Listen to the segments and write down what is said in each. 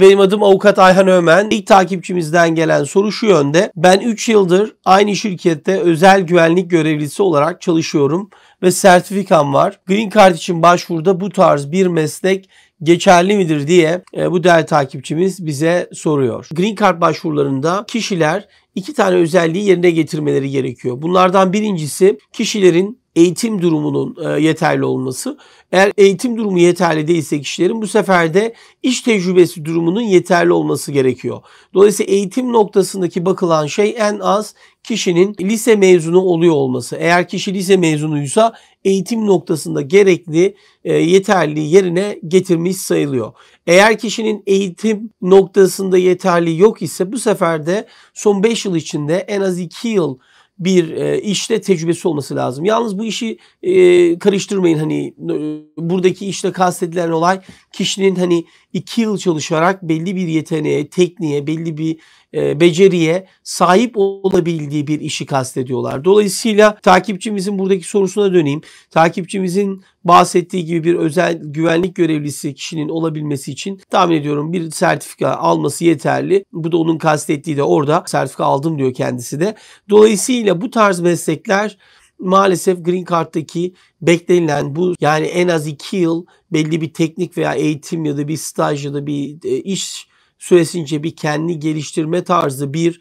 Benim adım avukat Ayhan Ömen. İlk takipçimizden gelen soru şu yönde. Ben 3 yıldır aynı şirkette özel güvenlik görevlisi olarak çalışıyorum ve sertifikam var. Green Card için başvuruda bu tarz bir meslek geçerli midir diye e, bu değerli takipçimiz bize soruyor. Green Card başvurularında kişiler iki tane özelliği yerine getirmeleri gerekiyor. Bunlardan birincisi kişilerin eğitim durumunun e, yeterli olması. Eğer eğitim durumu yeterli değilse kişilerin bu sefer de iş tecrübesi durumunun yeterli olması gerekiyor. Dolayısıyla eğitim noktasındaki bakılan şey en az kişinin lise mezunu oluyor olması. Eğer kişi lise mezunuysa eğitim noktasında gerekli e, yeterli yerine getirmiş sayılıyor. Eğer kişinin eğitim noktasında yeterli yok ise bu sefer de son 5 yıl içinde en az 2 yıl bir e, işte tecrübesi olması lazım. Yalnız bu işi e, karıştırmayın hani e, buradaki işte kastedilen olay kişinin hani iki yıl çalışarak belli bir yeteneğe, tekniğe, belli bir e, beceriye sahip olabildiği bir işi kastediyorlar. Dolayısıyla takipçimizin buradaki sorusuna döneyim. Takipçimizin bahsettiği gibi bir özel güvenlik görevlisi kişinin olabilmesi için tahmin ediyorum bir sertifika alması yeterli. Bu da onun kastettiği de orada sertifika aldım diyor kendisi de. Dolayısıyla bu tarz meslekler maalesef Green Card'daki beklenilen bu yani en az 2 yıl belli bir teknik veya eğitim ya da bir staj ya da bir e, iş süresince bir kendi geliştirme tarzı bir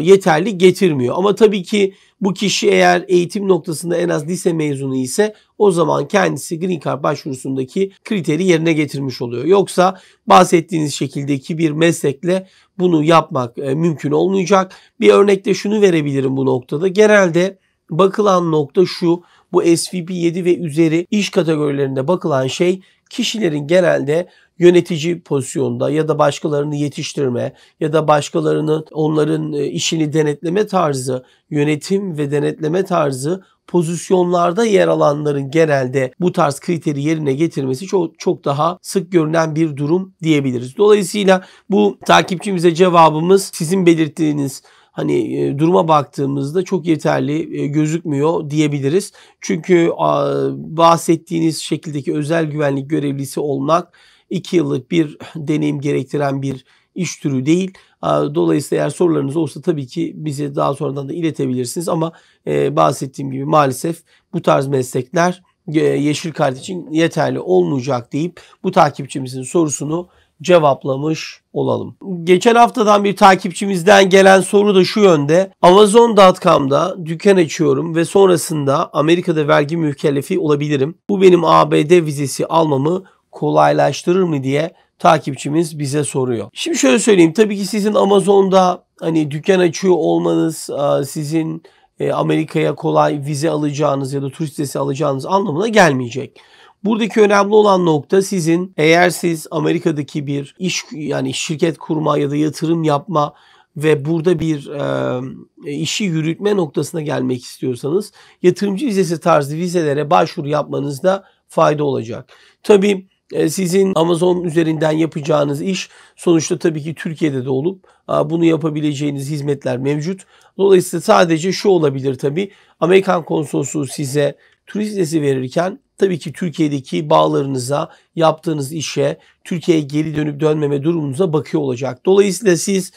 yeterli getirmiyor. Ama tabii ki bu kişi eğer eğitim noktasında en az lise mezunu ise o zaman kendisi Green Card başvurusundaki kriteri yerine getirmiş oluyor. Yoksa bahsettiğiniz şekildeki bir meslekle bunu yapmak e, mümkün olmayacak. Bir örnekte şunu verebilirim bu noktada. Genelde bakılan nokta şu. Bu SVP 7 ve üzeri iş kategorilerinde bakılan şey kişilerin genelde yönetici pozisyonda ya da başkalarını yetiştirme ya da başkalarının onların e, işini denetleme tarzı, yönetim ve denetleme tarzı pozisyonlarda yer alanların genelde bu tarz kriteri yerine getirmesi çok çok daha sık görünen bir durum diyebiliriz. Dolayısıyla bu takipçimize cevabımız sizin belirttiğiniz hani e, duruma baktığımızda çok yeterli e, gözükmüyor diyebiliriz. Çünkü bahsettiğiniz şekildeki özel güvenlik görevlisi olmak 2 yıllık bir deneyim gerektiren bir iş türü değil. Dolayısıyla eğer sorularınız olsa tabii ki bize daha sonradan da iletebilirsiniz ama e, bahsettiğim gibi maalesef bu tarz meslekler e, yeşil kart için yeterli olmayacak deyip bu takipçimizin sorusunu cevaplamış olalım. Geçen haftadan bir takipçimizden gelen soru da şu yönde. Amazon.com'da dükkan açıyorum ve sonrasında Amerika'da vergi mükellefi olabilirim. Bu benim ABD vizesi almamı kolaylaştırır mı diye takipçimiz bize soruyor. Şimdi şöyle söyleyeyim. Tabii ki sizin Amazon'da hani dükkan açıyor olmanız, e, sizin e, Amerika'ya kolay vize alacağınız ya da turist vizesi alacağınız anlamına gelmeyecek. Buradaki önemli olan nokta sizin eğer siz Amerika'daki bir iş yani şirket kurma ya da yatırım yapma ve burada bir e, işi yürütme noktasına gelmek istiyorsanız yatırımcı vizesi tarzı vizelere başvuru yapmanızda fayda olacak. Tabii e, sizin Amazon üzerinden yapacağınız iş sonuçta tabii ki Türkiye'de de olup bunu yapabileceğiniz hizmetler mevcut. Dolayısıyla sadece şu olabilir tabii. Amerikan konsolosluğu size turist vizesi verirken tabii ki Türkiye'deki bağlarınıza, yaptığınız işe, Türkiye'ye geri dönüp dönmeme durumunuza bakıyor olacak. Dolayısıyla siz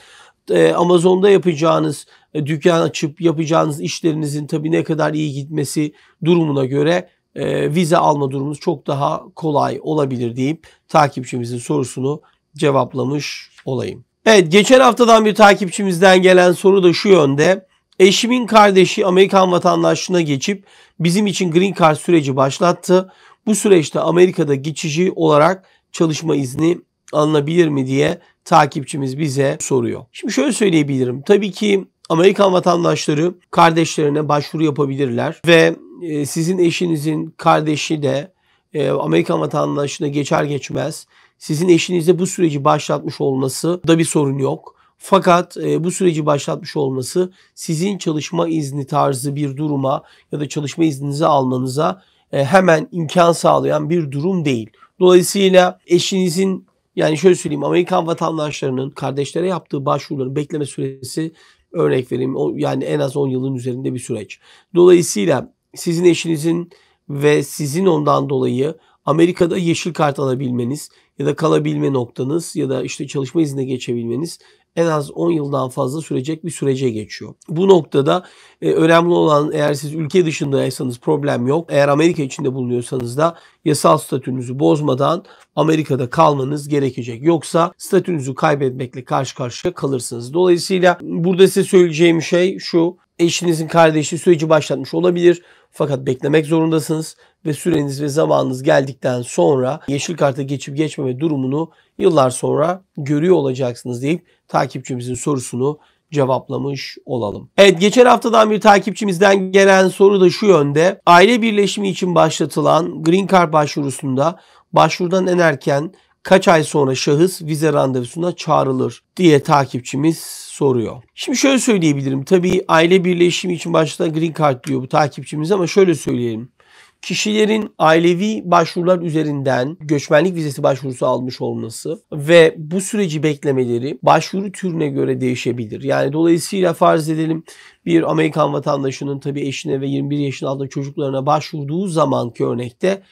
e, Amazon'da yapacağınız e, dükkan açıp yapacağınız işlerinizin tabii ne kadar iyi gitmesi durumuna göre e, vize alma durumumuz çok daha kolay olabilir deyip takipçimizin sorusunu cevaplamış olayım. Evet geçen haftadan bir takipçimizden gelen soru da şu yönde. Eşimin kardeşi Amerikan vatandaşlığına geçip bizim için green card süreci başlattı. Bu süreçte Amerika'da geçici olarak çalışma izni alınabilir mi diye takipçimiz bize soruyor. Şimdi şöyle söyleyebilirim. Tabii ki Amerikan vatandaşları kardeşlerine başvuru yapabilirler ve e, sizin eşinizin kardeşi de e, Amerikan vatandaşına geçer geçmez sizin eşinizde bu süreci başlatmış olması da bir sorun yok. Fakat e, bu süreci başlatmış olması sizin çalışma izni tarzı bir duruma ya da çalışma izninizi almanıza e, hemen imkan sağlayan bir durum değil. Dolayısıyla eşinizin yani şöyle söyleyeyim Amerikan vatandaşlarının kardeşlere yaptığı başvuruların bekleme süresi örnek vereyim yani en az 10 yılın üzerinde bir süreç. Dolayısıyla sizin eşinizin ve sizin ondan dolayı Amerika'da yeşil kart alabilmeniz ya da kalabilme noktanız ya da işte çalışma iznine geçebilmeniz en az 10 yıldan fazla sürecek bir sürece geçiyor. Bu noktada e, önemli olan eğer siz ülke dışındaysanız problem yok. Eğer Amerika içinde bulunuyorsanız da yasal statünüzü bozmadan Amerika'da kalmanız gerekecek. Yoksa statünüzü kaybetmekle karşı karşıya kalırsınız. Dolayısıyla burada size söyleyeceğim şey şu eşinizin kardeşi süreci başlatmış olabilir. Fakat beklemek zorundasınız ve süreniz ve zamanınız geldikten sonra yeşil karta geçip geçmeme durumunu yıllar sonra görüyor olacaksınız deyip takipçimizin sorusunu cevaplamış olalım. Evet geçen haftadan bir takipçimizden gelen soru da şu yönde. Aile birleşimi için başlatılan Green Card başvurusunda başvurudan en erken kaç ay sonra şahıs vize randevusuna çağrılır diye takipçimiz soruyor. Şimdi şöyle söyleyebilirim. Tabii aile birleşimi için başta green card diyor bu takipçimiz ama şöyle söyleyelim. Kişilerin ailevi başvurular üzerinden göçmenlik vizesi başvurusu almış olması ve bu süreci beklemeleri başvuru türüne göre değişebilir. Yani dolayısıyla farz edelim bir Amerikan vatandaşının tabii eşine ve 21 yaşın altında çocuklarına başvurduğu zamanki örnekte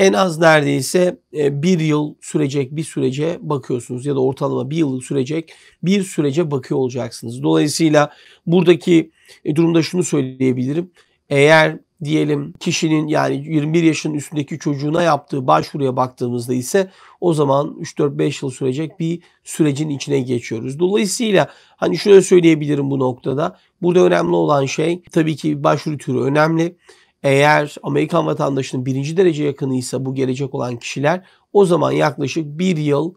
en az neredeyse e, bir yıl sürecek bir sürece bakıyorsunuz ya da ortalama bir yıl sürecek bir sürece bakıyor olacaksınız. Dolayısıyla buradaki e, durumda şunu söyleyebilirim. Eğer diyelim kişinin yani 21 yaşın üstündeki çocuğuna yaptığı başvuruya baktığımızda ise o zaman 3-4-5 yıl sürecek bir sürecin içine geçiyoruz. Dolayısıyla hani şöyle söyleyebilirim bu noktada. Burada önemli olan şey tabii ki başvuru türü önemli. Eğer Amerikan vatandaşının birinci derece yakınıysa bu gelecek olan kişiler o zaman yaklaşık bir yıl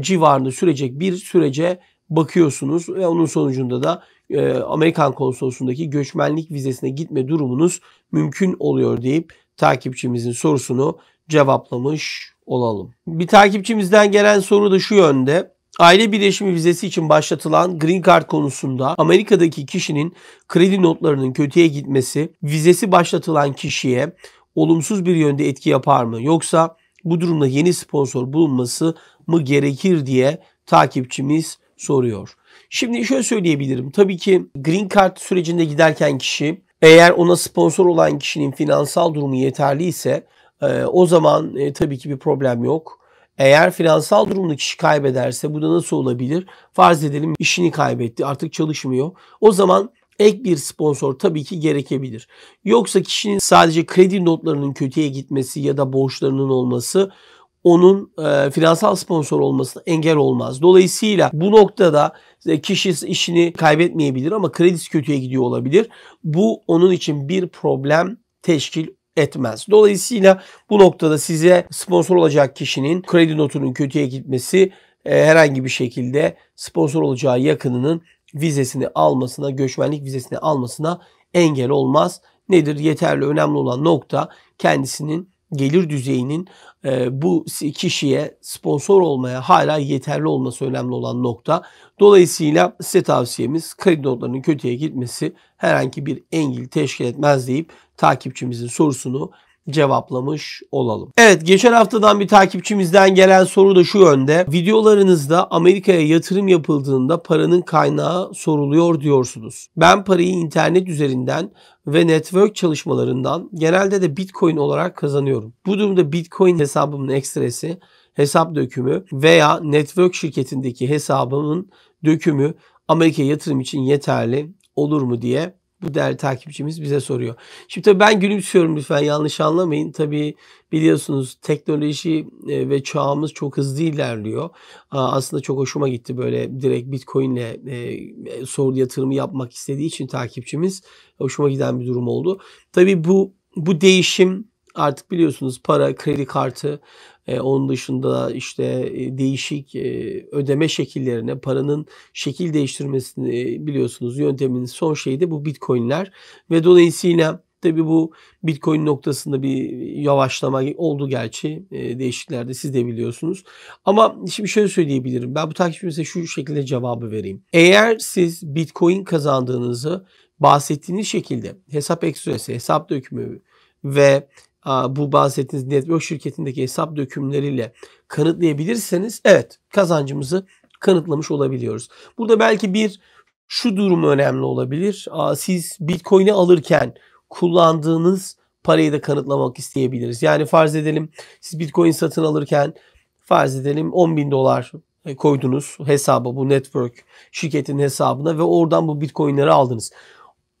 civarında sürecek bir sürece bakıyorsunuz ve onun sonucunda da e, Amerikan konsolosundaki göçmenlik vizesine gitme durumunuz mümkün oluyor deyip takipçimizin sorusunu cevaplamış olalım. Bir takipçimizden gelen soru da şu yönde. Aile birleşimi vizesi için başlatılan Green Card konusunda Amerika'daki kişinin kredi notlarının kötüye gitmesi vizesi başlatılan kişiye olumsuz bir yönde etki yapar mı? Yoksa bu durumda yeni sponsor bulunması mı gerekir diye takipçimiz soruyor. Şimdi şöyle söyleyebilirim. Tabii ki Green Card sürecinde giderken kişi eğer ona sponsor olan kişinin finansal durumu yeterli ise e, o zaman e, tabii ki bir problem yok. Eğer finansal durumda kişi kaybederse bu da nasıl olabilir? Farz edelim işini kaybetti artık çalışmıyor. O zaman ek bir sponsor tabii ki gerekebilir. Yoksa kişinin sadece kredi notlarının kötüye gitmesi ya da borçlarının olması onun e, finansal sponsor olmasına engel olmaz. Dolayısıyla bu noktada e, kişi işini kaybetmeyebilir ama kredisi kötüye gidiyor olabilir. Bu onun için bir problem teşkil etmez. Dolayısıyla bu noktada size sponsor olacak kişinin kredi notunun kötüye gitmesi e, herhangi bir şekilde sponsor olacağı yakınının vizesini almasına, göçmenlik vizesini almasına engel olmaz. Nedir? Yeterli önemli olan nokta kendisinin gelir düzeyinin ee, bu kişiye sponsor olmaya hala yeterli olması önemli olan nokta. Dolayısıyla size tavsiyemiz kredi notlarının kötüye gitmesi herhangi bir engel teşkil etmez deyip takipçimizin sorusunu cevaplamış olalım. Evet geçen haftadan bir takipçimizden gelen soru da şu yönde. Videolarınızda Amerika'ya yatırım yapıldığında paranın kaynağı soruluyor diyorsunuz. Ben parayı internet üzerinden ve network çalışmalarından genelde de Bitcoin olarak kazanıyorum. Bu durumda Bitcoin hesabımın ekstresi, hesap dökümü veya network şirketindeki hesabımın dökümü Amerika'ya yatırım için yeterli olur mu diye bu değerli takipçimiz bize soruyor. Şimdi tabii ben gülümsüyorum lütfen yanlış anlamayın. Tabii biliyorsunuz teknoloji e, ve çağımız çok hızlı ilerliyor. Aslında çok hoşuma gitti böyle direkt bitcoinle e, e, soru yatırımı yapmak istediği için takipçimiz. Hoşuma giden bir durum oldu. Tabii bu bu değişim artık biliyorsunuz para, kredi kartı, e, onun dışında işte e, değişik e, ödeme şekillerine, paranın şekil değiştirmesini e, biliyorsunuz yönteminin son şeyi de bu bitcoinler. Ve dolayısıyla tabi bu bitcoin noktasında bir yavaşlama oldu gerçi e, değişiklerde siz de biliyorsunuz. Ama şimdi şöyle söyleyebilirim. Ben bu takipçimize şu şekilde cevabı vereyim. Eğer siz bitcoin kazandığınızı bahsettiğiniz şekilde hesap ekstresi, hesap dökümü ve bu bahsettiğiniz network şirketindeki hesap dökümleriyle kanıtlayabilirseniz evet kazancımızı kanıtlamış olabiliyoruz. Burada belki bir şu durum önemli olabilir. Siz Bitcoin'i alırken kullandığınız parayı da kanıtlamak isteyebiliriz. Yani farz edelim siz Bitcoin satın alırken farz edelim 10 bin dolar e, koydunuz hesaba bu network şirketin hesabına ve oradan bu bitcoinleri aldınız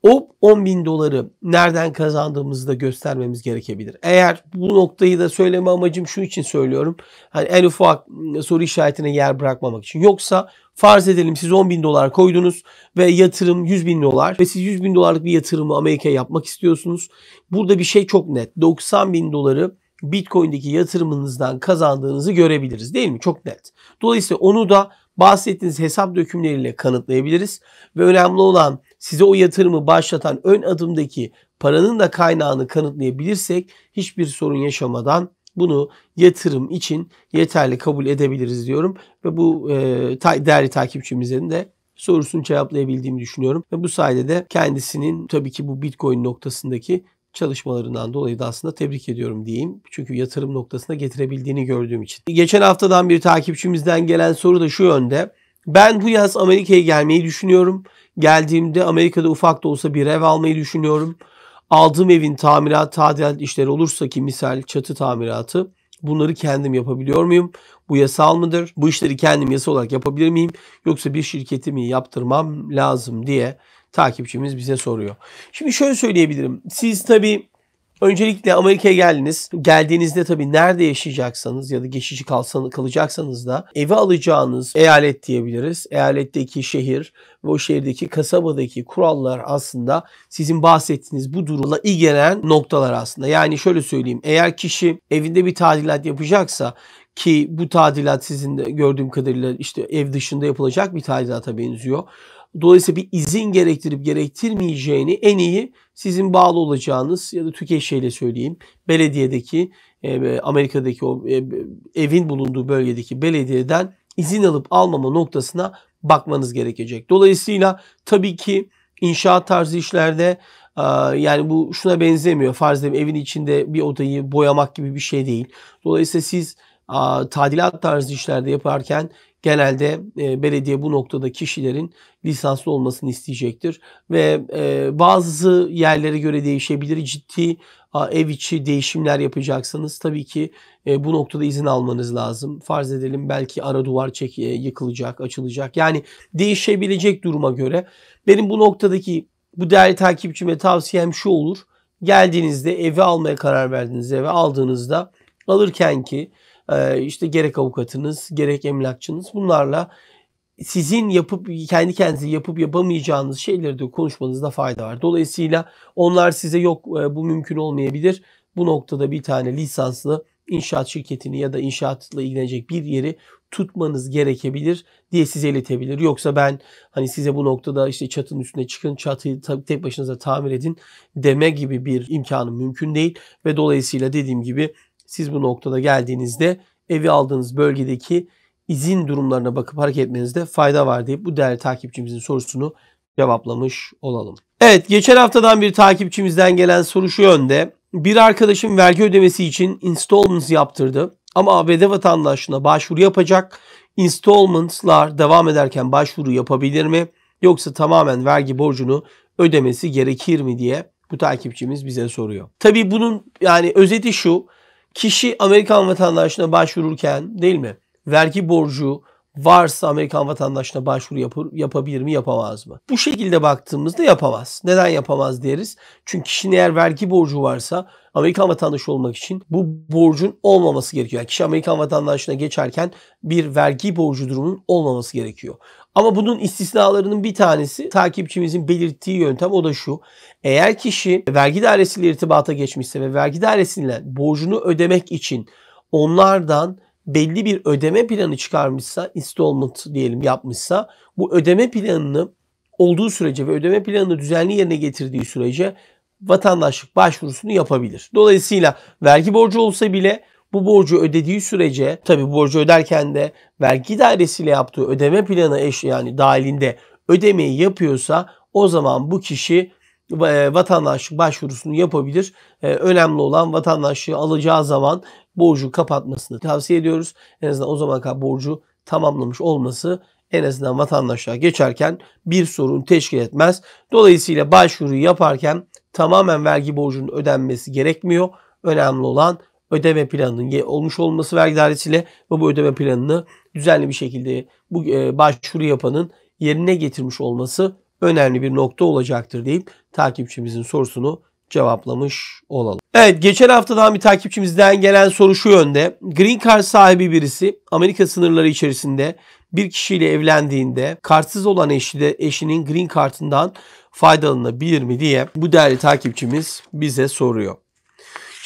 o 10 bin doları nereden kazandığımızı da göstermemiz gerekebilir. Eğer bu noktayı da söyleme amacım şu için söylüyorum. Hani en ufak soru işaretine yer bırakmamak için. Yoksa farz edelim siz 10 bin dolar koydunuz ve yatırım 100 bin dolar ve siz 100 bin dolarlık bir yatırımı Amerika'ya yapmak istiyorsunuz. Burada bir şey çok net. 90 bin doları Bitcoin'deki yatırımınızdan kazandığınızı görebiliriz değil mi? Çok net. Dolayısıyla onu da bahsettiğiniz hesap dökümleriyle kanıtlayabiliriz. Ve önemli olan size o yatırımı başlatan ön adımdaki paranın da kaynağını kanıtlayabilirsek hiçbir sorun yaşamadan bunu yatırım için yeterli kabul edebiliriz diyorum ve bu e, ta, değerli takipçimizin de sorusunu cevaplayabildiğimi düşünüyorum ve bu sayede de kendisinin tabii ki bu Bitcoin noktasındaki çalışmalarından dolayı da aslında tebrik ediyorum diyeyim. Çünkü yatırım noktasına getirebildiğini gördüğüm için. Geçen haftadan bir takipçimizden gelen soru da şu yönde. Ben bu yaz Amerika'ya gelmeyi düşünüyorum. Geldiğimde Amerika'da ufak da olsa bir ev almayı düşünüyorum. Aldığım evin tamirat, tadilat işleri olursa ki misal çatı tamiratı bunları kendim yapabiliyor muyum? Bu yasal mıdır? Bu işleri kendim yasal olarak yapabilir miyim? Yoksa bir şirketi mi yaptırmam lazım diye takipçimiz bize soruyor. Şimdi şöyle söyleyebilirim. Siz tabii Öncelikle Amerika'ya geldiniz. Geldiğinizde tabii nerede yaşayacaksanız ya da geçici kalsanız, kalacaksanız da evi alacağınız eyalet diyebiliriz. Eyaletteki şehir ve o şehirdeki kasabadaki kurallar aslında sizin bahsettiğiniz bu durumla ilgilenen noktalar aslında. Yani şöyle söyleyeyim. Eğer kişi evinde bir tadilat yapacaksa ki bu tadilat sizin de gördüğüm kadarıyla işte ev dışında yapılacak bir tadilata benziyor. Dolayısıyla bir izin gerektirip gerektirmeyeceğini en iyi sizin bağlı olacağınız ya da TÜKEŞ şeyle söyleyeyim belediyedeki e, Amerika'daki o e, evin bulunduğu bölgedeki belediyeden izin alıp almama noktasına bakmanız gerekecek. Dolayısıyla tabii ki inşaat tarzı işlerde yani bu şuna benzemiyor. Farz edelim evin içinde bir odayı boyamak gibi bir şey değil. Dolayısıyla siz tadilat tarzı işlerde yaparken genelde e, belediye bu noktada kişilerin lisanslı olmasını isteyecektir. Ve e, bazı yerlere göre değişebilir. Ciddi a, ev içi değişimler yapacaksanız tabii ki e, bu noktada izin almanız lazım. Farz edelim belki ara duvar çek, e, yıkılacak, açılacak. Yani değişebilecek duruma göre. Benim bu noktadaki bu değerli takipçime tavsiyem şu olur. Geldiğinizde evi almaya karar verdiğinizde ve aldığınızda alırken ki ee, işte gerek avukatınız, gerek emlakçınız bunlarla sizin yapıp kendi kendinize yapıp yapamayacağınız şeyleri de konuşmanızda fayda var. Dolayısıyla onlar size yok e, bu mümkün olmayabilir. Bu noktada bir tane lisanslı inşaat şirketini ya da inşaatla ilgilenecek bir yeri tutmanız gerekebilir diye size iletebilir. Yoksa ben hani size bu noktada işte çatının üstüne çıkın çatıyı tek başınıza tamir edin deme gibi bir imkanı mümkün değil ve dolayısıyla dediğim gibi siz bu noktada geldiğinizde evi aldığınız bölgedeki izin durumlarına bakıp hareket etmenizde fayda var diye bu değerli takipçimizin sorusunu cevaplamış olalım. Evet geçen haftadan bir takipçimizden gelen soru şu yönde. Bir arkadaşım vergi ödemesi için installments yaptırdı ama ABD vatandaşına başvuru yapacak. Installments'lar devam ederken başvuru yapabilir mi? Yoksa tamamen vergi borcunu ödemesi gerekir mi diye bu takipçimiz bize soruyor. Tabii bunun yani özeti şu. Kişi Amerikan vatandaşlığına başvururken değil mi? Vergi borcu varsa Amerikan vatandaşlığına başvuru yapır, yapabilir mi yapamaz mı? Bu şekilde baktığımızda yapamaz. Neden yapamaz deriz? Çünkü kişinin eğer vergi borcu varsa Amerikan vatandaşı olmak için bu borcun olmaması gerekiyor. Yani kişi Amerikan vatandaşlığına geçerken bir vergi borcu durumunun olmaması gerekiyor. Ama bunun istisnalarının bir tanesi takipçimizin belirttiği yöntem o da şu. Eğer kişi vergi dairesiyle irtibata geçmişse ve vergi dairesiyle borcunu ödemek için onlardan belli bir ödeme planı çıkarmışsa, installment diyelim yapmışsa bu ödeme planını olduğu sürece ve ödeme planını düzenli yerine getirdiği sürece vatandaşlık başvurusunu yapabilir. Dolayısıyla vergi borcu olsa bile bu borcu ödediği sürece tabi borcu öderken de vergi dairesiyle yaptığı ödeme planı eş yani dahilinde ödemeyi yapıyorsa o zaman bu kişi e, vatandaşlık başvurusunu yapabilir. E, önemli olan vatandaşlığı alacağı zaman borcu kapatmasını tavsiye ediyoruz. En azından o zaman kadar borcu tamamlamış olması en azından vatandaşlığa geçerken bir sorun teşkil etmez. Dolayısıyla başvuruyu yaparken tamamen vergi borcunun ödenmesi gerekmiyor. Önemli olan ödeme planının olmuş olması vergi dairesiyle ve bu ödeme planını düzenli bir şekilde bu e, başvuru yapanın yerine getirmiş olması önemli bir nokta olacaktır deyip takipçimizin sorusunu cevaplamış olalım. Evet geçen haftadan bir takipçimizden gelen soru şu yönde. Green Card sahibi birisi Amerika sınırları içerisinde bir kişiyle evlendiğinde kartsız olan eşi de eşinin Green Card'ından faydalanabilir mi diye bu değerli takipçimiz bize soruyor.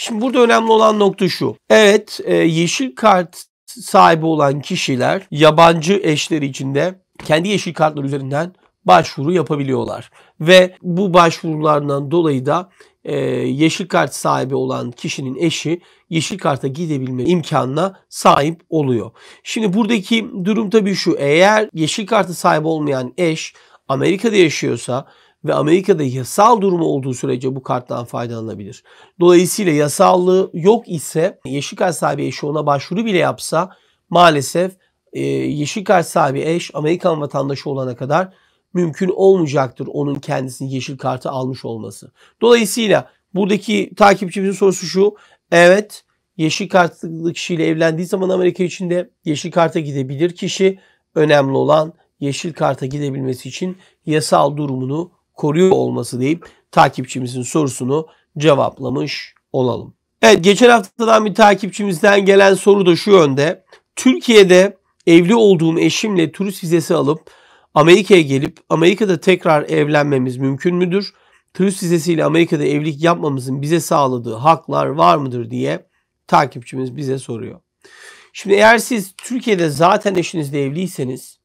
Şimdi burada önemli olan nokta şu. Evet e, yeşil kart sahibi olan kişiler yabancı eşleri içinde kendi yeşil kartları üzerinden başvuru yapabiliyorlar. Ve bu başvurularından dolayı da e, yeşil kart sahibi olan kişinin eşi yeşil karta gidebilme imkanına sahip oluyor. Şimdi buradaki durum tabii şu eğer yeşil kartı sahibi olmayan eş Amerika'da yaşıyorsa ve Amerika'da yasal durumu olduğu sürece bu karttan faydalanabilir. Dolayısıyla yasallığı yok ise yeşil kart sahibi eşi ona başvuru bile yapsa maalesef e, yeşil kart sahibi eş Amerikan vatandaşı olana kadar mümkün olmayacaktır onun kendisini yeşil kartı almış olması. Dolayısıyla buradaki takipçimizin sorusu şu. Evet yeşil kartlı kişiyle evlendiği zaman Amerika içinde yeşil karta gidebilir kişi. Önemli olan yeşil karta gidebilmesi için yasal durumunu koruyor olması deyip takipçimizin sorusunu cevaplamış olalım. Evet geçen haftadan bir takipçimizden gelen soru da şu yönde. Türkiye'de evli olduğum eşimle turist vizesi alıp Amerika'ya gelip Amerika'da tekrar evlenmemiz mümkün müdür? Turist vizesiyle Amerika'da evlilik yapmamızın bize sağladığı haklar var mıdır diye takipçimiz bize soruyor. Şimdi eğer siz Türkiye'de zaten eşinizle evliyseniz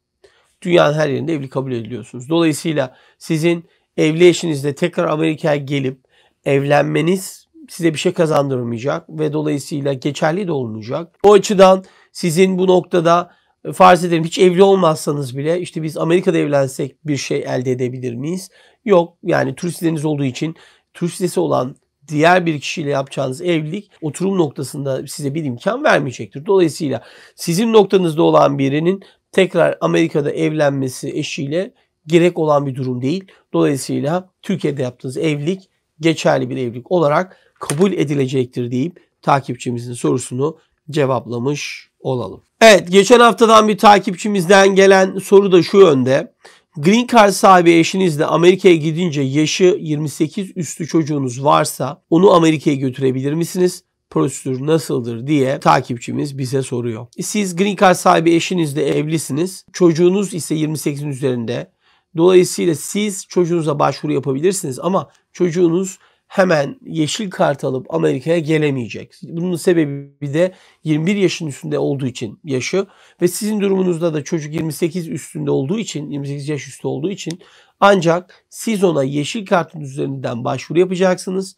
dünyanın her yerinde evli kabul ediliyorsunuz. Dolayısıyla sizin evli eşinizle tekrar Amerika'ya gelip evlenmeniz size bir şey kazandırmayacak ve dolayısıyla geçerli de olmayacak. O açıdan sizin bu noktada e, farz edelim hiç evli olmazsanız bile işte biz Amerika'da evlensek bir şey elde edebilir miyiz? Yok yani turistleriniz olduğu için turistesi olan diğer bir kişiyle yapacağınız evlilik oturum noktasında size bir imkan vermeyecektir. Dolayısıyla sizin noktanızda olan birinin tekrar Amerika'da evlenmesi eşiyle gerek olan bir durum değil. Dolayısıyla Türkiye'de yaptığınız evlilik geçerli bir evlilik olarak kabul edilecektir deyip takipçimizin sorusunu cevaplamış olalım. Evet geçen haftadan bir takipçimizden gelen soru da şu yönde. Green Card sahibi eşinizle Amerika'ya gidince yaşı 28 üstü çocuğunuz varsa onu Amerika'ya götürebilir misiniz? Prosedür nasıldır diye takipçimiz bize soruyor. Siz Green Card sahibi eşinizle evlisiniz. Çocuğunuz ise 28'in üzerinde. Dolayısıyla siz çocuğunuza başvuru yapabilirsiniz ama çocuğunuz hemen yeşil kart alıp Amerika'ya gelemeyecek. Bunun sebebi de 21 yaşın üstünde olduğu için yaşı ve sizin durumunuzda da çocuk 28 üstünde olduğu için 28 yaş üstü olduğu için ancak siz ona yeşil kartın üzerinden başvuru yapacaksınız.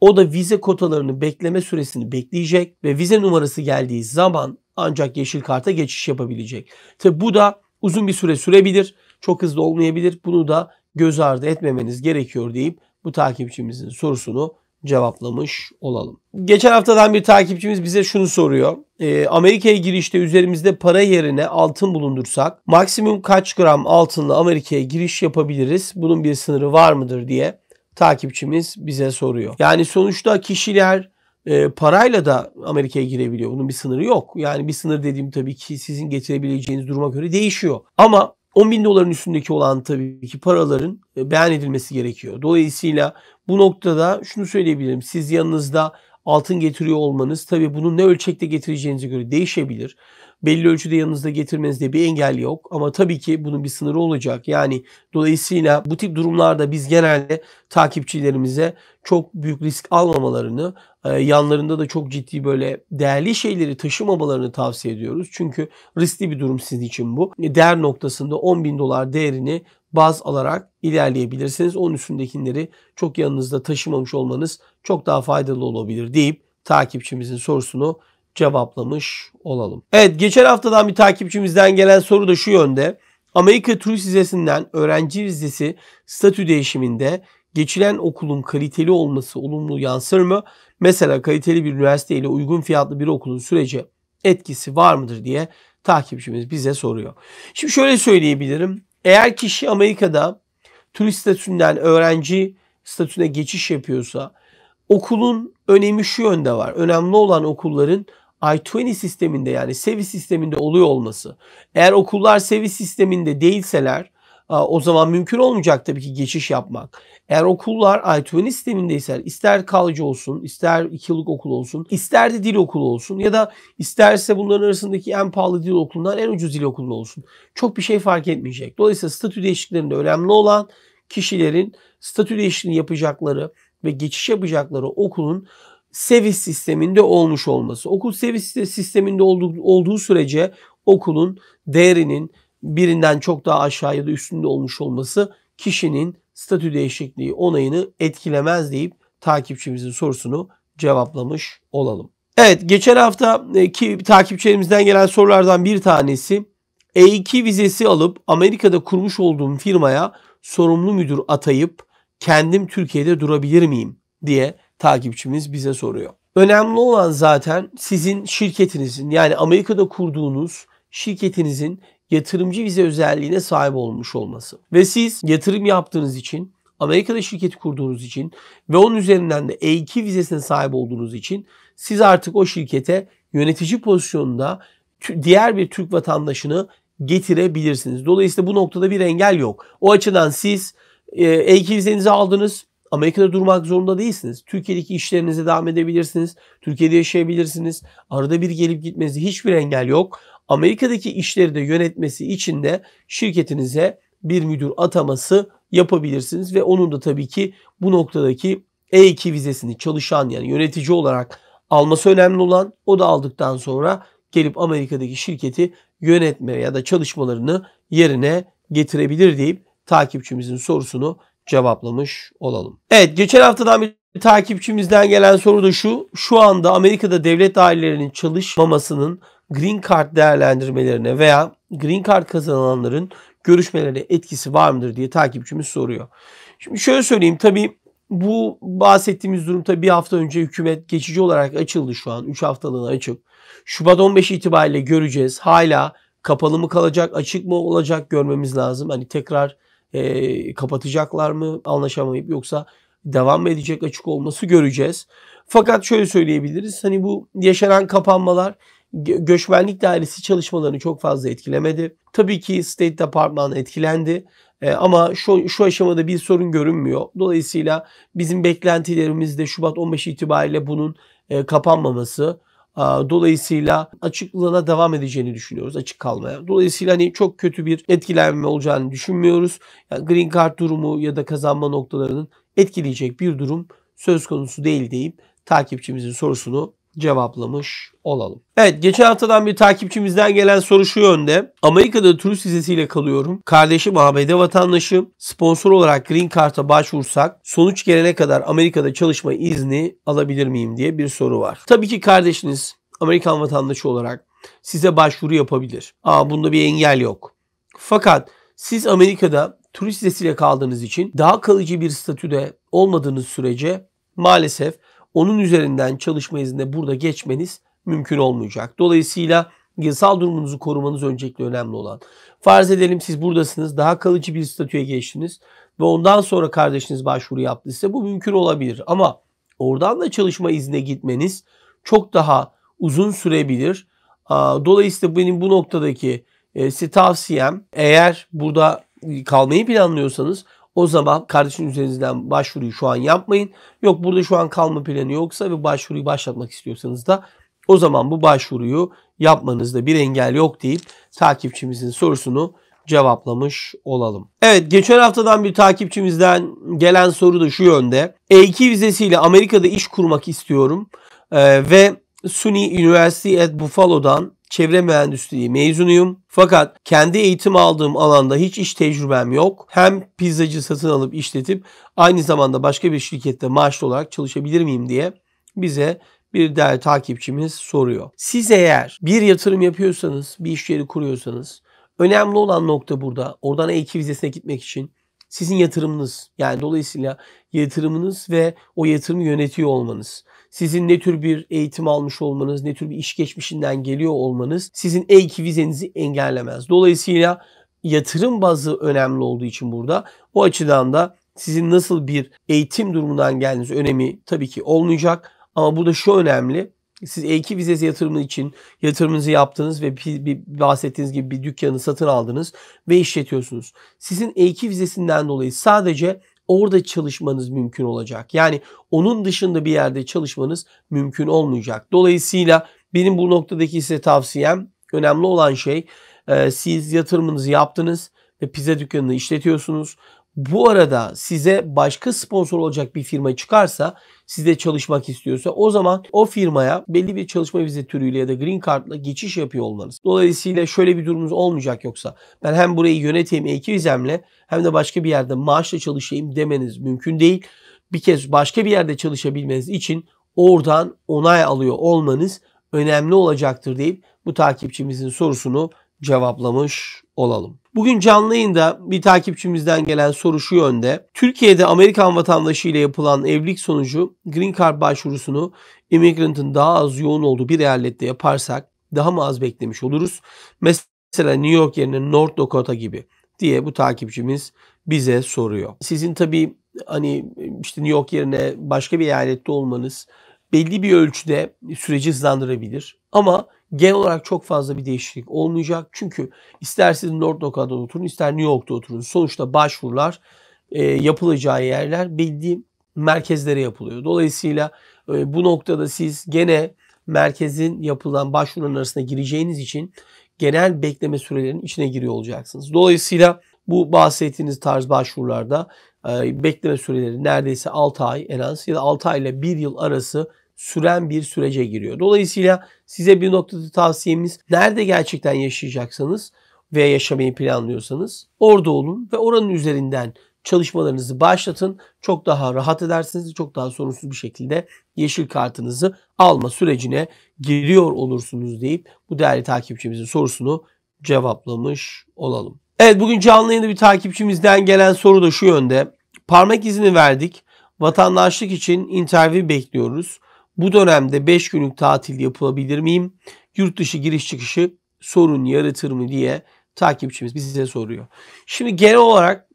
O da vize kotalarını bekleme süresini bekleyecek ve vize numarası geldiği zaman ancak yeşil karta geçiş yapabilecek. Tabi bu da uzun bir süre sürebilir çok hızlı olmayabilir. Bunu da göz ardı etmemeniz gerekiyor deyip bu takipçimizin sorusunu cevaplamış olalım. Geçen haftadan bir takipçimiz bize şunu soruyor. E, Amerika'ya girişte üzerimizde para yerine altın bulundursak maksimum kaç gram altınla Amerika'ya giriş yapabiliriz? Bunun bir sınırı var mıdır diye takipçimiz bize soruyor. Yani sonuçta kişiler e, parayla da Amerika'ya girebiliyor. Bunun bir sınırı yok. Yani bir sınır dediğim tabii ki sizin getirebileceğiniz duruma göre değişiyor. Ama 10 bin doların üstündeki olan tabii ki paraların e, beyan edilmesi gerekiyor. Dolayısıyla bu noktada şunu söyleyebilirim. Siz yanınızda altın getiriyor olmanız tabii bunun ne ölçekte getireceğinize göre değişebilir belli ölçüde yanınızda getirmenizde bir engel yok. Ama tabii ki bunun bir sınırı olacak. Yani dolayısıyla bu tip durumlarda biz genelde takipçilerimize çok büyük risk almamalarını, e, yanlarında da çok ciddi böyle değerli şeyleri taşımamalarını tavsiye ediyoruz. Çünkü riskli bir durum sizin için bu. E, değer noktasında 10 bin dolar değerini baz alarak ilerleyebilirsiniz. Onun üstündekileri çok yanınızda taşımamış olmanız çok daha faydalı olabilir deyip takipçimizin sorusunu cevaplamış olalım. Evet geçen haftadan bir takipçimizden gelen soru da şu yönde. Amerika Turist Vizesi'nden öğrenci vizesi statü değişiminde geçilen okulun kaliteli olması olumlu yansır mı? Mesela kaliteli bir üniversite ile uygun fiyatlı bir okulun sürece etkisi var mıdır diye takipçimiz bize soruyor. Şimdi şöyle söyleyebilirim. Eğer kişi Amerika'da turist statüsünden öğrenci statüne geçiş yapıyorsa okulun önemi şu yönde var. Önemli olan okulların I-20 sisteminde yani SEVI sisteminde oluyor olması. Eğer okullar SEVI sisteminde değilseler o zaman mümkün olmayacak tabii ki geçiş yapmak. Eğer okullar I-20 sistemindeyse ister kalıcı olsun, ister 2 yıllık okul olsun, ister de dil okulu olsun ya da isterse bunların arasındaki en pahalı dil okulundan en ucuz dil okulunda olsun. Çok bir şey fark etmeyecek. Dolayısıyla statü değişikliklerinde önemli olan kişilerin statü değişikliğini yapacakları ve geçiş yapacakları okulun seviş sisteminde olmuş olması. Okul seviş sisteminde olduğu, olduğu sürece okulun değerinin birinden çok daha aşağı ya da üstünde olmuş olması kişinin statü değişikliği onayını etkilemez deyip takipçimizin sorusunu cevaplamış olalım. Evet geçen hafta e, ki takipçilerimizden gelen sorulardan bir tanesi E2 vizesi alıp Amerika'da kurmuş olduğum firmaya sorumlu müdür atayıp kendim Türkiye'de durabilir miyim diye takipçimiz bize soruyor. Önemli olan zaten sizin şirketinizin yani Amerika'da kurduğunuz şirketinizin yatırımcı vize özelliğine sahip olmuş olması. Ve siz yatırım yaptığınız için, Amerika'da şirketi kurduğunuz için ve onun üzerinden de E2 vizesine sahip olduğunuz için siz artık o şirkete yönetici pozisyonunda diğer bir Türk vatandaşını getirebilirsiniz. Dolayısıyla bu noktada bir engel yok. O açıdan siz E2 e vizenizi aldınız, Amerika'da durmak zorunda değilsiniz. Türkiye'deki işlerinize devam edebilirsiniz. Türkiye'de yaşayabilirsiniz. Arada bir gelip gitmenize hiçbir engel yok. Amerika'daki işleri de yönetmesi için de şirketinize bir müdür ataması yapabilirsiniz ve onun da tabii ki bu noktadaki E2 vizesini çalışan yani yönetici olarak alması önemli olan o da aldıktan sonra gelip Amerika'daki şirketi yönetme ya da çalışmalarını yerine getirebilir deyip takipçimizin sorusunu cevaplamış olalım. Evet geçen haftadan bir takipçimizden gelen soru da şu. Şu anda Amerika'da devlet ailelerinin çalışmamasının Green Card değerlendirmelerine veya Green Card kazananların görüşmelerine etkisi var mıdır diye takipçimiz soruyor. Şimdi şöyle söyleyeyim tabii bu bahsettiğimiz durum tabii bir hafta önce hükümet geçici olarak açıldı şu an. 3 haftalığına açık. Şubat 15 itibariyle göreceğiz. Hala kapalı mı kalacak, açık mı olacak görmemiz lazım. Hani tekrar e, kapatacaklar mı anlaşamayıp yoksa devam mı edecek açık olması göreceğiz. Fakat şöyle söyleyebiliriz hani bu yaşanan kapanmalar göçmenlik dairesi çalışmalarını çok fazla etkilemedi. Tabii ki State Department etkilendi. E, ama şu, şu aşamada bir sorun görünmüyor. Dolayısıyla bizim beklentilerimizde Şubat 15 itibariyle bunun e, kapanmaması Dolayısıyla açıklığına devam edeceğini düşünüyoruz açık kalmaya. Dolayısıyla hani çok kötü bir etkilenme olacağını düşünmüyoruz. Yani green card durumu ya da kazanma noktalarının etkileyecek bir durum söz konusu değil deyip takipçimizin sorusunu cevaplamış olalım. Evet geçen haftadan bir takipçimizden gelen soru şu yönde. Amerika'da turist vizesiyle kalıyorum. Kardeşim ABD vatandaşı. Sponsor olarak Green Card'a başvursak sonuç gelene kadar Amerika'da çalışma izni alabilir miyim diye bir soru var. Tabii ki kardeşiniz Amerikan vatandaşı olarak size başvuru yapabilir. Ama bunda bir engel yok. Fakat siz Amerika'da turist vizesiyle kaldığınız için daha kalıcı bir statüde olmadığınız sürece maalesef onun üzerinden çalışma iznine burada geçmeniz mümkün olmayacak. Dolayısıyla yasal e, durumunuzu korumanız öncelikle önemli olan. Farz edelim siz buradasınız, daha kalıcı bir statüye geçtiniz ve ondan sonra kardeşiniz başvuru yaptıysa bu mümkün olabilir. Ama oradan da çalışma izne gitmeniz çok daha uzun sürebilir. Dolayısıyla benim bu noktadaki e, size tavsiyem eğer burada e, kalmayı planlıyorsanız o zaman kardeşin üzerinizden başvuruyu şu an yapmayın. Yok burada şu an kalma planı yoksa ve başvuruyu başlatmak istiyorsanız da o zaman bu başvuruyu yapmanızda bir engel yok deyip takipçimizin sorusunu cevaplamış olalım. Evet geçen haftadan bir takipçimizden gelen soru da şu yönde. E2 vizesiyle Amerika'da iş kurmak istiyorum ee, ve SUNY University at Buffalo'dan çevre mühendisliği mezunuyum. Fakat kendi eğitim aldığım alanda hiç iş tecrübem yok. Hem pizzacı satın alıp işletip aynı zamanda başka bir şirkette maaşlı olarak çalışabilir miyim diye bize bir değerli takipçimiz soruyor. Siz eğer bir yatırım yapıyorsanız, bir iş yeri kuruyorsanız önemli olan nokta burada. Oradan E2 vizesine gitmek için sizin yatırımınız. Yani dolayısıyla yatırımınız ve o yatırımı yönetiyor olmanız sizin ne tür bir eğitim almış olmanız, ne tür bir iş geçmişinden geliyor olmanız sizin E2 vizenizi engellemez. Dolayısıyla yatırım bazı önemli olduğu için burada o açıdan da sizin nasıl bir eğitim durumundan geldiğiniz önemi tabii ki olmayacak. Ama burada şu önemli. Siz E2 vizesi yatırımı için yatırımınızı yaptınız ve bir, bir, bahsettiğiniz gibi bir dükkanı satın aldınız ve işletiyorsunuz. Sizin E2 vizesinden dolayı sadece orada çalışmanız mümkün olacak. Yani onun dışında bir yerde çalışmanız mümkün olmayacak. Dolayısıyla benim bu noktadaki size tavsiyem önemli olan şey siz yatırımınızı yaptınız ve pizza dükkanını işletiyorsunuz. Bu arada size başka sponsor olacak bir firma çıkarsa sizde çalışmak istiyorsa o zaman o firmaya belli bir çalışma vize türüyle ya da green card'la geçiş yapıyor olmanız. Dolayısıyla şöyle bir durumunuz olmayacak yoksa ben hem burayı yöneteyim E2 vizemle hem de başka bir yerde maaşla çalışayım demeniz mümkün değil. Bir kez başka bir yerde çalışabilmeniz için oradan onay alıyor olmanız önemli olacaktır deyip bu takipçimizin sorusunu cevaplamış olalım. Bugün canlı yayında bir takipçimizden gelen soru şu yönde. Türkiye'de Amerikan vatandaşı ile yapılan evlilik sonucu Green Card başvurusunu immigrantın daha az yoğun olduğu bir eyalette yaparsak daha mı az beklemiş oluruz? Mesela New York yerine North Dakota gibi diye bu takipçimiz bize soruyor. Sizin tabii hani işte New York yerine başka bir eyalette olmanız belli bir ölçüde süreci hızlandırabilir. Ama genel olarak çok fazla bir değişiklik olmayacak. Çünkü ister siz North Dakota'da oturun ister New York'ta oturun. Sonuçta başvurular e, yapılacağı yerler bildiğim merkezlere yapılıyor. Dolayısıyla e, bu noktada siz gene merkezin yapılan başvuruların arasına gireceğiniz için genel bekleme sürelerinin içine giriyor olacaksınız. Dolayısıyla bu bahsettiğiniz tarz başvurularda e, bekleme süreleri neredeyse 6 ay en az ya da 6 ay ile 1 yıl arası süren bir sürece giriyor. Dolayısıyla size bir noktada tavsiyemiz nerede gerçekten yaşayacaksanız ve yaşamayı planlıyorsanız orada olun ve oranın üzerinden çalışmalarınızı başlatın. Çok daha rahat edersiniz. Çok daha sorunsuz bir şekilde yeşil kartınızı alma sürecine giriyor olursunuz deyip bu değerli takipçimizin sorusunu cevaplamış olalım. Evet bugün canlı yayında bir takipçimizden gelen soru da şu yönde. Parmak izini verdik. Vatandaşlık için interview bekliyoruz. Bu dönemde 5 günlük tatil yapılabilir miyim? Yurt dışı giriş çıkışı sorun yaratır mı diye takipçimiz bize soruyor. Şimdi genel olarak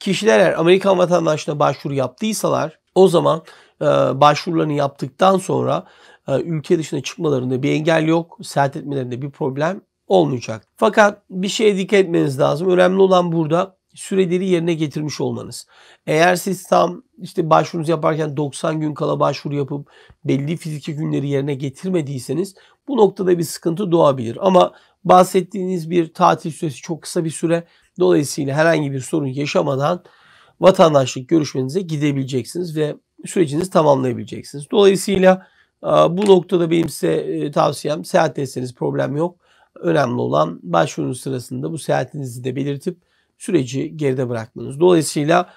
kişiler eğer Amerikan vatandaşına başvuru yaptıysalar o zaman e, başvurularını yaptıktan sonra e, ülke dışına çıkmalarında bir engel yok. Seyahat etmelerinde bir problem olmayacak. Fakat bir şeye dikkat etmeniz lazım. Önemli olan burada süreleri yerine getirmiş olmanız. Eğer siz tam işte başvurunuzu yaparken 90 gün kala başvuru yapıp belli fiziki günleri yerine getirmediyseniz bu noktada bir sıkıntı doğabilir. Ama bahsettiğiniz bir tatil süresi çok kısa bir süre. Dolayısıyla herhangi bir sorun yaşamadan vatandaşlık görüşmenize gidebileceksiniz ve sürecinizi tamamlayabileceksiniz. Dolayısıyla e, bu noktada benim size e, tavsiyem seyahat etseniz problem yok. Önemli olan başvurunuz sırasında bu seyahatinizi de belirtip süreci geride bırakmanız. Dolayısıyla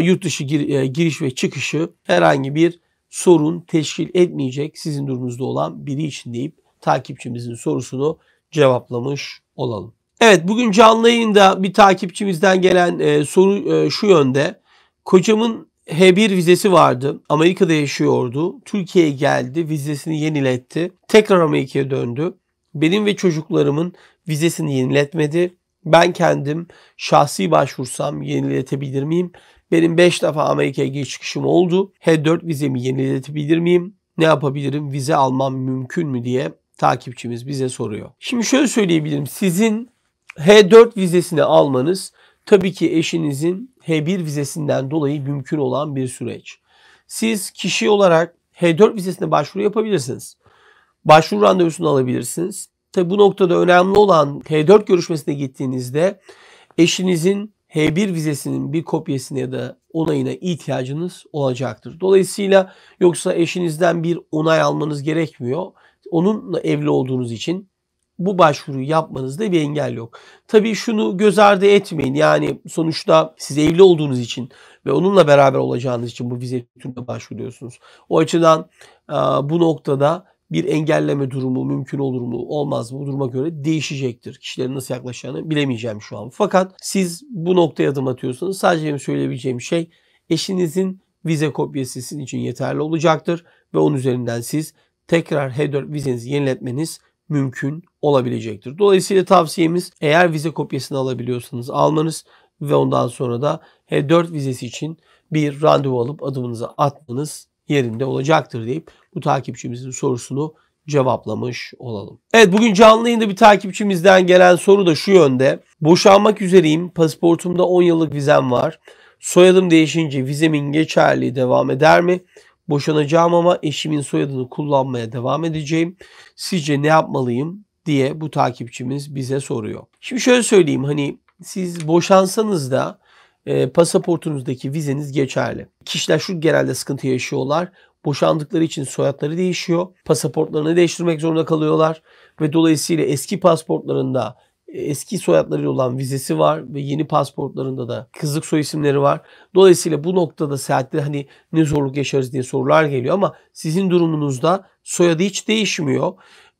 yurt dışı e, giriş ve çıkışı herhangi bir sorun teşkil etmeyecek sizin durumunuzda olan biri için deyip takipçimizin sorusunu cevaplamış olalım. Evet bugün canlı yayında bir takipçimizden gelen e, soru e, şu yönde. Kocamın H1 vizesi vardı. Amerika'da yaşıyordu. Türkiye'ye geldi. Vizesini yeniletti. Tekrar Amerika'ya döndü. Benim ve çocuklarımın vizesini yeniletmedi. Ben kendim şahsi başvursam yeniletebilir miyim? Benim 5 defa Amerika'ya giriş çıkışım oldu. H4 vizemi yeniletebilir miyim? Ne yapabilirim? Vize almam mümkün mü diye takipçimiz bize soruyor. Şimdi şöyle söyleyebilirim. Sizin H4 vizesini almanız tabii ki eşinizin H1 vizesinden dolayı mümkün olan bir süreç. Siz kişi olarak H4 vizesine başvuru yapabilirsiniz. Başvuru randevusunu alabilirsiniz. Tabi bu noktada önemli olan H4 görüşmesine gittiğinizde eşinizin H1 vizesinin bir kopyasına ya da onayına ihtiyacınız olacaktır. Dolayısıyla yoksa eşinizden bir onay almanız gerekmiyor. Onunla evli olduğunuz için bu başvuruyu yapmanızda bir engel yok. Tabii şunu göz ardı etmeyin. Yani sonuçta siz evli olduğunuz için ve onunla beraber olacağınız için bu vize türüne başvuruyorsunuz. O açıdan bu noktada bir engelleme durumu mümkün olur mu olmaz mı bu duruma göre değişecektir. Kişilerin nasıl yaklaşacağını bilemeyeceğim şu an. Fakat siz bu noktaya adım atıyorsanız sadece benim söyleyebileceğim şey eşinizin vize kopyası sizin için yeterli olacaktır ve onun üzerinden siz tekrar H4 vizenizi yeniletmeniz mümkün olabilecektir. Dolayısıyla tavsiyemiz eğer vize kopyasını alabiliyorsanız almanız ve ondan sonra da H4 vizesi için bir randevu alıp adımınızı atmanız yerinde olacaktır deyip bu takipçimizin sorusunu cevaplamış olalım. Evet bugün canlı yayında bir takipçimizden gelen soru da şu yönde. Boşanmak üzereyim. Pasaportumda 10 yıllık vizem var. Soyadım değişince vizemin geçerliği devam eder mi? Boşanacağım ama eşimin soyadını kullanmaya devam edeceğim. Sizce ne yapmalıyım diye bu takipçimiz bize soruyor. Şimdi şöyle söyleyeyim hani siz boşansanız da e, pasaportunuzdaki vizeniz geçerli. Kişiler şu genelde sıkıntı yaşıyorlar boşandıkları için soyadları değişiyor. Pasaportlarını değiştirmek zorunda kalıyorlar ve dolayısıyla eski pasaportlarında e, eski soyadları olan vizesi var ve yeni pasaportlarında da kızlık soy isimleri var. Dolayısıyla bu noktada seyahatte hani ne zorluk yaşarız diye sorular geliyor ama sizin durumunuzda soyadı hiç değişmiyor.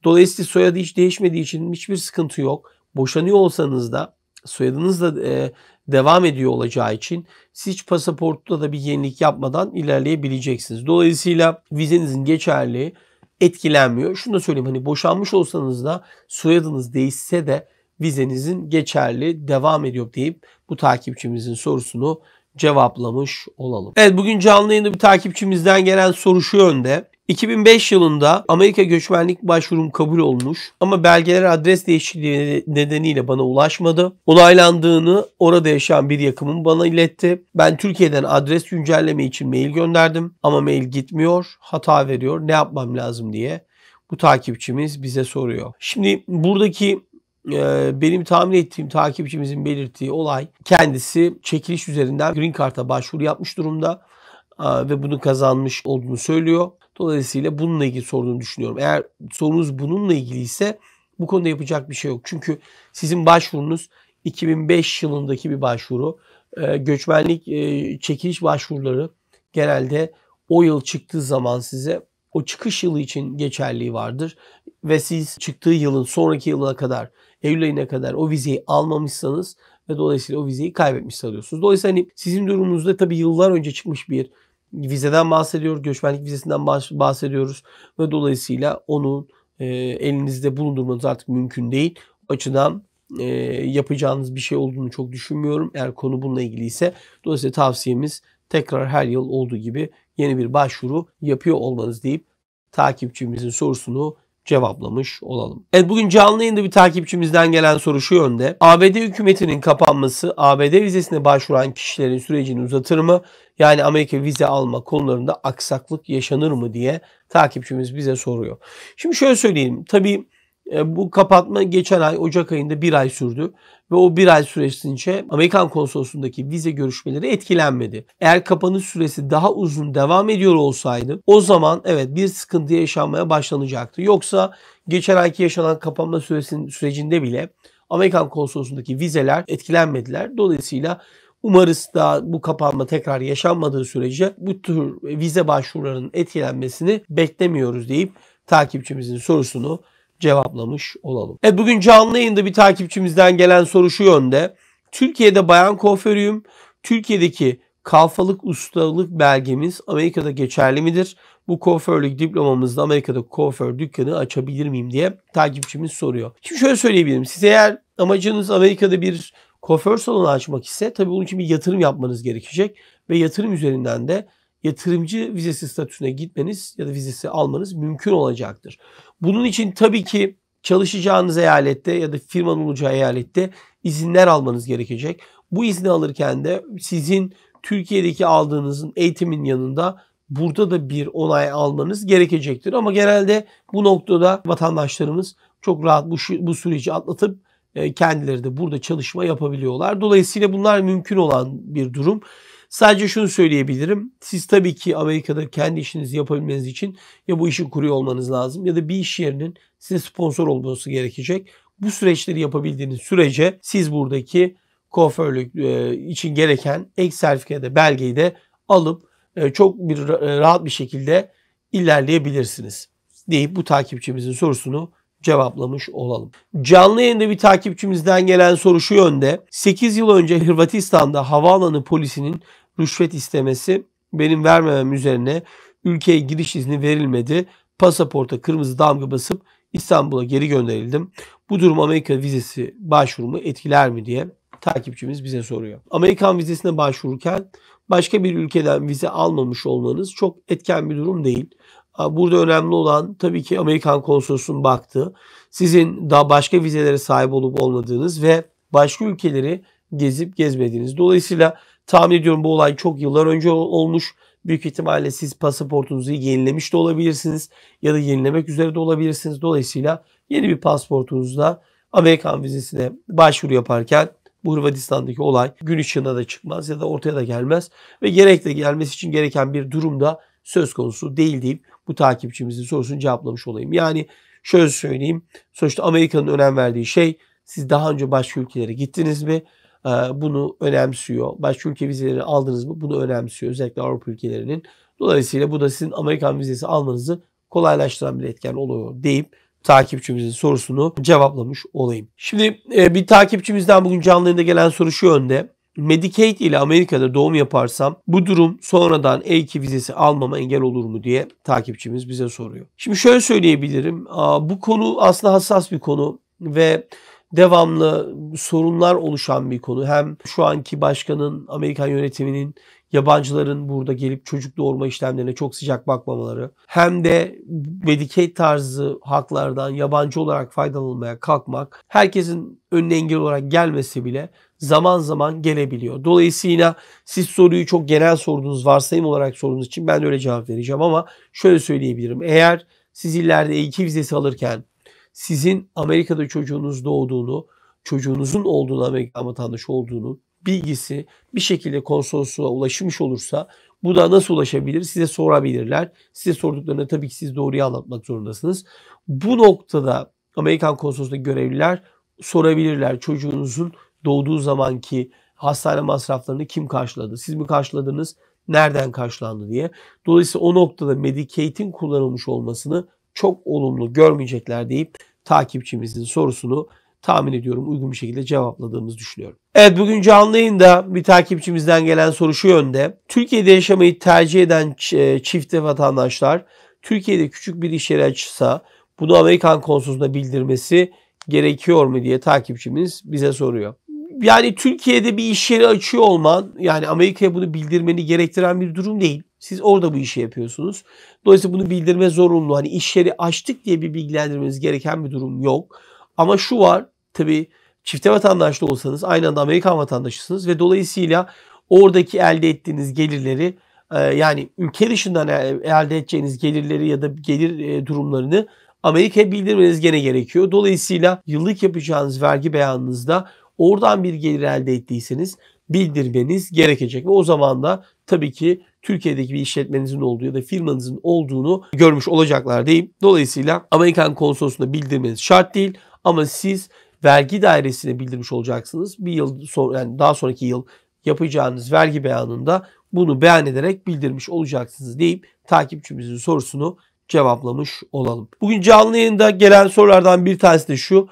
Dolayısıyla soyadı hiç değişmediği için hiçbir sıkıntı yok. Boşanıyor olsanız da soyadınız da e, devam ediyor olacağı için siz hiç pasaportta da bir yenilik yapmadan ilerleyebileceksiniz. Dolayısıyla vizenizin geçerliği etkilenmiyor. Şunu da söyleyeyim hani boşanmış olsanız da soyadınız değişse de vizenizin geçerli devam ediyor deyip bu takipçimizin sorusunu cevaplamış olalım. Evet bugün canlı yayında bir takipçimizden gelen soru şu yönde. 2005 yılında Amerika göçmenlik başvurum kabul olmuş ama belgeler adres değişikliği nedeniyle bana ulaşmadı. Onaylandığını orada yaşayan bir yakınım bana iletti. Ben Türkiye'den adres güncelleme için mail gönderdim ama mail gitmiyor, hata veriyor. Ne yapmam lazım diye bu takipçimiz bize soruyor. Şimdi buradaki e, benim tahmin ettiğim takipçimizin belirttiği olay kendisi çekiliş üzerinden Green Card'a başvuru yapmış durumda ve bunu kazanmış olduğunu söylüyor. Dolayısıyla bununla ilgili sorduğunu düşünüyorum. Eğer sorunuz bununla ilgili ise bu konuda yapacak bir şey yok. Çünkü sizin başvurunuz 2005 yılındaki bir başvuru. Ee, göçmenlik e, çekiliş başvuruları genelde o yıl çıktığı zaman size o çıkış yılı için geçerliği vardır. Ve siz çıktığı yılın sonraki yılına kadar, Eylül ayına kadar o vizeyi almamışsanız ve dolayısıyla o vizeyi kaybetmiş sanıyorsunuz. Dolayısıyla hani sizin durumunuzda tabii yıllar önce çıkmış bir vizeden bahsediyor, göçmenlik vizesinden bahsediyoruz ve dolayısıyla onun e, elinizde bulundurmanız artık mümkün değil. O açıdan e, yapacağınız bir şey olduğunu çok düşünmüyorum. Eğer konu bununla ilgili ise dolayısıyla tavsiyemiz tekrar her yıl olduğu gibi yeni bir başvuru yapıyor olmanız deyip takipçimizin sorusunu cevaplamış olalım. Evet bugün canlı yayında bir takipçimizden gelen soru şu yönde. ABD hükümetinin kapanması ABD vizesine başvuran kişilerin sürecini uzatır mı? Yani Amerika vize alma konularında aksaklık yaşanır mı diye takipçimiz bize soruyor. Şimdi şöyle söyleyeyim. Tabii e, bu kapatma geçen ay Ocak ayında bir ay sürdü ve o bir ay süresince Amerikan konsolosundaki vize görüşmeleri etkilenmedi. Eğer kapanış süresi daha uzun devam ediyor olsaydı o zaman evet bir sıkıntı yaşanmaya başlanacaktı. Yoksa geçen ayki yaşanan kapanma süresinin sürecinde bile Amerikan konsolosundaki vizeler etkilenmediler. Dolayısıyla Umarız da bu kapanma tekrar yaşanmadığı sürece bu tür vize başvurularının etkilenmesini beklemiyoruz deyip takipçimizin sorusunu cevaplamış olalım. Evet bugün canlı yayında bir takipçimizden gelen soru şu yönde. Türkiye'de bayan kuaförüyüm. Türkiye'deki kalfalık ustalık belgemiz Amerika'da geçerli midir? Bu kuaförlük diplomamızla Amerika'da kuaför dükkanı açabilir miyim diye takipçimiz soruyor. Şimdi şöyle söyleyebilirim. Siz eğer amacınız Amerika'da bir kuaför salonu açmak ise tabii bunun için bir yatırım yapmanız gerekecek ve yatırım üzerinden de yatırımcı vizesi statüsüne gitmeniz ya da vizesi almanız mümkün olacaktır. Bunun için tabii ki çalışacağınız eyalette ya da firmanın olacağı eyalette izinler almanız gerekecek. Bu izni alırken de sizin Türkiye'deki aldığınızın eğitimin yanında burada da bir onay almanız gerekecektir. Ama genelde bu noktada vatandaşlarımız çok rahat bu, bu süreci atlatıp e, kendileri de burada çalışma yapabiliyorlar. Dolayısıyla bunlar mümkün olan bir durum. Sadece şunu söyleyebilirim. Siz tabii ki Amerika'da kendi işinizi yapabilmeniz için ya bu işi kuruyor olmanız lazım ya da bir iş yerinin size sponsor olması gerekecek. Bu süreçleri yapabildiğiniz sürece siz buradaki kuaförlük e, için gereken ek sertifikada belgeyi de alıp e, çok bir e, rahat bir şekilde ilerleyebilirsiniz deyip bu takipçimizin sorusunu cevaplamış olalım. Canlı yayında bir takipçimizden gelen soru şu yönde. 8 yıl önce Hırvatistan'da havaalanı polisinin rüşvet istemesi benim vermemem üzerine ülkeye giriş izni verilmedi. Pasaporta kırmızı damga basıp İstanbul'a geri gönderildim. Bu durum Amerika vizesi başvurumu etkiler mi diye takipçimiz bize soruyor. Amerikan vizesine başvururken başka bir ülkeden vize almamış olmanız çok etken bir durum değil. Burada önemli olan tabii ki Amerikan konsolosunun baktığı, sizin daha başka vizelere sahip olup olmadığınız ve başka ülkeleri gezip gezmediğiniz. Dolayısıyla Tahmin ediyorum bu olay çok yıllar önce olmuş. Büyük ihtimalle siz pasaportunuzu yenilemiş de olabilirsiniz ya da yenilemek üzere de olabilirsiniz. Dolayısıyla yeni bir pasaportunuzda Amerikan vizesine başvuru yaparken bu Hırvatistan'daki olay gün ışığına da çıkmaz ya da ortaya da gelmez ve gerek gelmesi için gereken bir durum da söz konusu değil deyip bu takipçimizin sorusunu cevaplamış olayım. Yani şöyle söyleyeyim. Sonuçta Amerika'nın önem verdiği şey siz daha önce başka ülkelere gittiniz mi? bunu önemsiyor. Başka ülke vizeleri aldınız mı bunu önemsiyor. Özellikle Avrupa ülkelerinin. Dolayısıyla bu da sizin Amerikan vizesi almanızı kolaylaştıran bir etken oluyor deyip takipçimizin sorusunu cevaplamış olayım. Şimdi bir takipçimizden bugün canlı yayında gelen soru şu önde: Medicaid ile Amerika'da doğum yaparsam bu durum sonradan E2 vizesi almama engel olur mu diye takipçimiz bize soruyor. Şimdi şöyle söyleyebilirim. Bu konu aslında hassas bir konu ve devamlı sorunlar oluşan bir konu. Hem şu anki başkanın, Amerikan yönetiminin yabancıların burada gelip çocuk doğurma işlemlerine çok sıcak bakmamaları hem de Medicaid tarzı haklardan yabancı olarak faydalanmaya kalkmak herkesin önüne engel olarak gelmesi bile zaman zaman gelebiliyor. Dolayısıyla siz soruyu çok genel sorduğunuz, varsayım olarak sorduğunuz için ben de öyle cevap vereceğim ama şöyle söyleyebilirim. Eğer siz ileride E2 vizesi alırken sizin Amerika'da çocuğunuz doğduğunu, çocuğunuzun olduğunu, Amerika vatandaşı olduğunu bilgisi bir şekilde konsolosluğa ulaşmış olursa bu da nasıl ulaşabilir? Size sorabilirler. Size sorduklarında tabii ki siz doğruyu anlatmak zorundasınız. Bu noktada Amerikan konsolosluğundaki görevliler sorabilirler çocuğunuzun doğduğu zamanki hastane masraflarını kim karşıladı? Siz mi karşıladınız? Nereden karşılandı diye. Dolayısıyla o noktada Medicaid'in kullanılmış olmasını çok olumlu görmeyecekler deyip takipçimizin sorusunu tahmin ediyorum uygun bir şekilde cevapladığımızı düşünüyorum. Evet bugün canlı yayında bir takipçimizden gelen soru şu yönde. Türkiye'de yaşamayı tercih eden e, çifte vatandaşlar Türkiye'de küçük bir iş yeri açsa bunu Amerikan konsolosluğuna bildirmesi gerekiyor mu diye takipçimiz bize soruyor. Yani Türkiye'de bir iş yeri açıyor olman yani Amerika'ya bunu bildirmeni gerektiren bir durum değil. Siz orada bu işi yapıyorsunuz. Dolayısıyla bunu bildirme zorunlu. Hani iş yeri açtık diye bir bilgilendirmeniz gereken bir durum yok. Ama şu var tabii çifte vatandaşlı olsanız aynı anda Amerikan vatandaşısınız ve dolayısıyla oradaki elde ettiğiniz gelirleri e, yani ülke dışından e, elde edeceğiniz gelirleri ya da gelir e, durumlarını Amerika'ya bildirmeniz gene gerekiyor. Dolayısıyla yıllık yapacağınız vergi beyanınızda oradan bir gelir elde ettiyseniz bildirmeniz gerekecek. Ve o zaman da tabii ki Türkiye'deki bir işletmenizin olduğu ya da firmanızın olduğunu görmüş olacaklar deyip dolayısıyla Amerikan konsolosuna bildirmeniz şart değil ama siz vergi dairesine bildirmiş olacaksınız. Bir yıl sonra yani daha sonraki yıl yapacağınız vergi beyanında bunu beyan ederek bildirmiş olacaksınız deyip takipçimizin sorusunu cevaplamış olalım. Bugün canlı yayında gelen sorulardan bir tanesi de şu.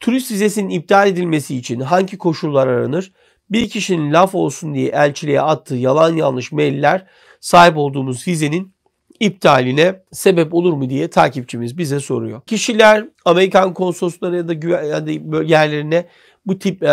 Turist vizesinin iptal edilmesi için hangi koşullar aranır? bir kişinin laf olsun diye elçiliğe attığı yalan yanlış mailler sahip olduğumuz vizenin iptaline sebep olur mu diye takipçimiz bize soruyor. Kişiler Amerikan konsolosluğuna ya da güven, yerlerine bu tip e,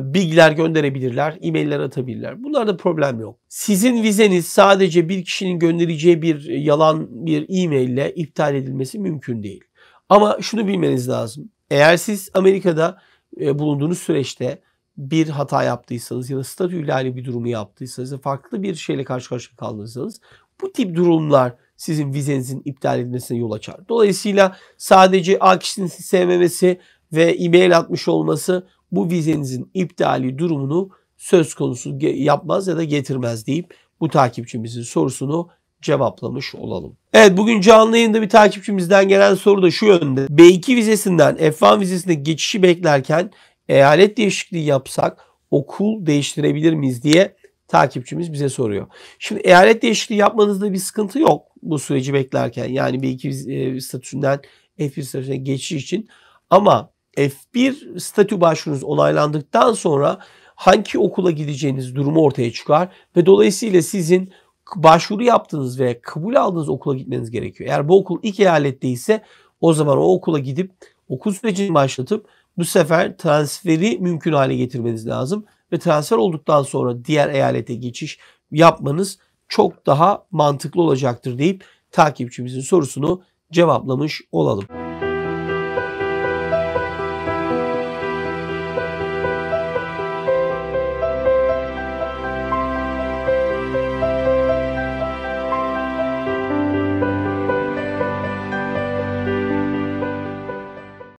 bilgiler gönderebilirler, e-mailler atabilirler. Bunlarda problem yok. Sizin vizeniz sadece bir kişinin göndereceği bir yalan bir e-mail ile iptal edilmesi mümkün değil. Ama şunu bilmeniz lazım. Eğer siz Amerika'da e, bulunduğunuz süreçte bir hata yaptıysanız ya da statüyle aynı bir durumu yaptıysanız ya farklı bir şeyle karşı karşıya kaldıysanız bu tip durumlar sizin vizenizin iptal edilmesine yol açar. Dolayısıyla sadece A kişinin sevmemesi ve e-mail atmış olması bu vizenizin iptali durumunu söz konusu yapmaz ya da getirmez deyip bu takipçimizin sorusunu cevaplamış olalım. Evet bugün canlı yayında bir takipçimizden gelen soru da şu yönde. B2 vizesinden F1 vizesine geçişi beklerken eyalet değişikliği yapsak okul değiştirebilir miyiz diye takipçimiz bize soruyor. Şimdi eyalet değişikliği yapmanızda bir sıkıntı yok bu süreci beklerken. Yani bir iki e, statüsünden F1 statüsüne geçiş için. Ama F1 statü başvurunuz onaylandıktan sonra hangi okula gideceğiniz durumu ortaya çıkar ve dolayısıyla sizin başvuru yaptığınız ve kabul aldığınız okula gitmeniz gerekiyor. Eğer bu okul ilk eyalette ise o zaman o okula gidip okul sürecini başlatıp bu sefer transferi mümkün hale getirmeniz lazım. Ve transfer olduktan sonra diğer eyalete geçiş yapmanız çok daha mantıklı olacaktır deyip takipçimizin sorusunu cevaplamış olalım.